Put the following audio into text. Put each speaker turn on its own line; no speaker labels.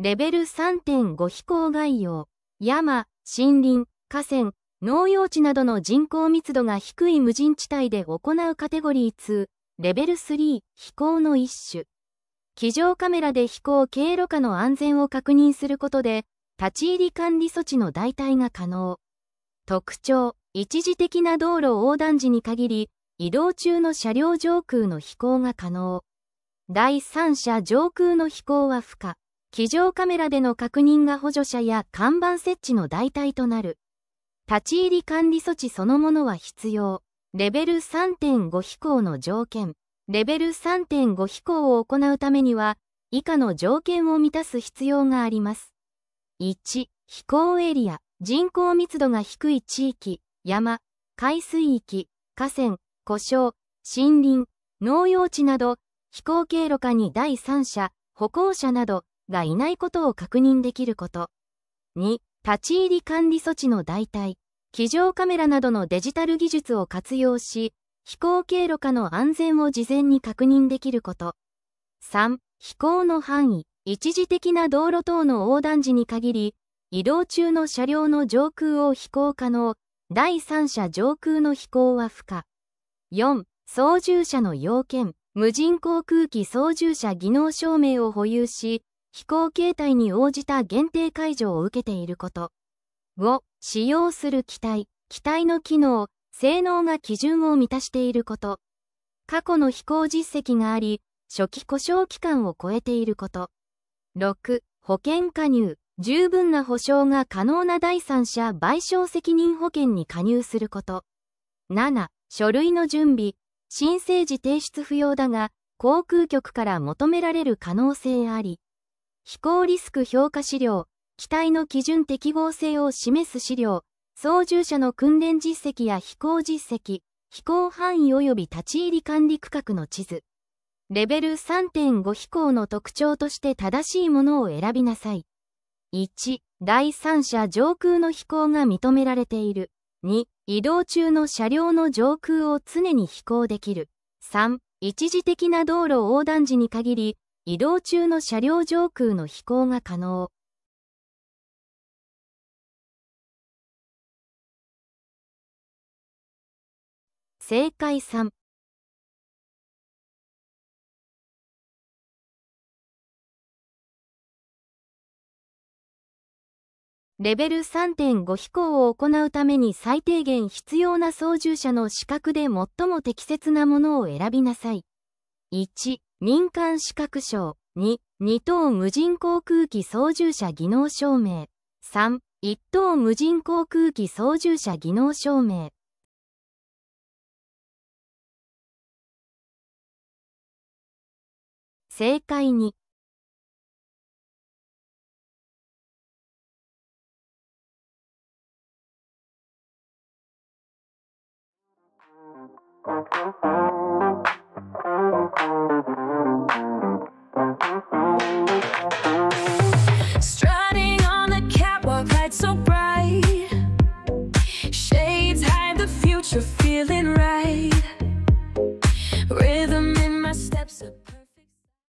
レベル3.5飛行概要、山、森林、河川、農用地などの人口密度が低い無人地帯で行うカテゴリー2、レベル3、飛行の一種。機上カメラで飛行経路下の安全を確認することで、立ち入り管理措置の代替が可能。特徴、一時的な道路横断時に限り、移動中の車両上空の飛行が可能。第三者上空の飛行は不可。機上カメラでの確認が補助者や看板設置の代替となる。立ち入り管理措置そのものは必要。レベル3.5飛行の条件。レベル3.5飛行を行うためには、以下の条件を満たす必要があります。1、飛行エリア、人口密度が低い地域、山、海水域、河川、故障、森林、農用地など、飛行経路下に第三者、歩行者など、がいないことを確認できること。2、立ち入り管理措置の代替、機上カメラなどのデジタル技術を活用し、飛行経路下の安全を事前に確認できること。3、飛行の範囲、一時的な道路等の横断時に限り、移動中の車両の上空を飛行可能、第三者上空の飛行は不可。4、操縦者の要件、無人航空機操縦者技能証明を保有し、飛行形態に応じた限定解除を受けていること。5、使用する機体、機体の機能、性能が基準を満たしていること。過去の飛行実績があり、初期故障期間を超えていること。6、保険加入、十分な保障が可能な第三者賠償責任保険に加入すること。7、書類の準備、申請時提出不要だが、航空局から求められる可能性あり。飛行リスク評価資料、機体の基準適合性を示す資料、操縦者の訓練実績や飛行実績、飛行範囲及び立ち入り管理区画の地図。レベル3.5飛行の特徴として正しいものを選びなさい。1、第三者上空の飛行が認められている。2、移動中の車両の上空を常に飛行できる。3、一時的な道路横断時に限り、移動中の車両上空の飛行が可能。
正解3
レベル3.5飛行を行うために最低限必要な操縦者の資格で最も適切なものを選びなさい。1民間資格証。2、2等無人航空機操縦者技能証明。3、1等無人航空機操縦者技能証明。
正解に。
Thank you. Strutting on the catwalk, lights so bright. Shades hide the future, feeling right.